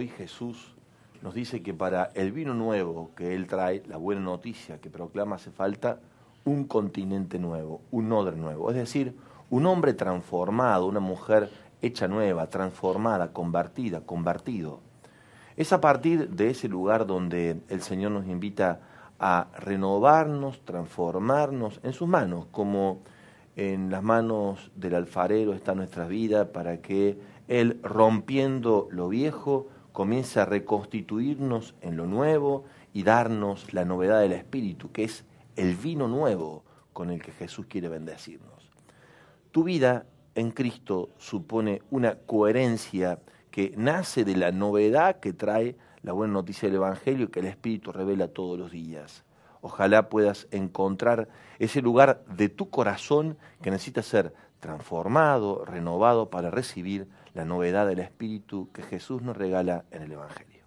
hoy Jesús nos dice que para el vino nuevo que Él trae, la buena noticia que proclama, hace falta un continente nuevo, un odre nuevo. Es decir, un hombre transformado, una mujer hecha nueva, transformada, convertida, convertido. Es a partir de ese lugar donde el Señor nos invita a renovarnos, transformarnos en sus manos, como en las manos del alfarero está nuestra vida, para que Él, rompiendo lo viejo, comienza a reconstituirnos en lo nuevo y darnos la novedad del Espíritu, que es el vino nuevo con el que Jesús quiere bendecirnos. Tu vida en Cristo supone una coherencia que nace de la novedad que trae la buena noticia del Evangelio y que el Espíritu revela todos los días. Ojalá puedas encontrar ese lugar de tu corazón que necesita ser transformado, renovado para recibir la novedad del Espíritu que Jesús nos regala en el Evangelio.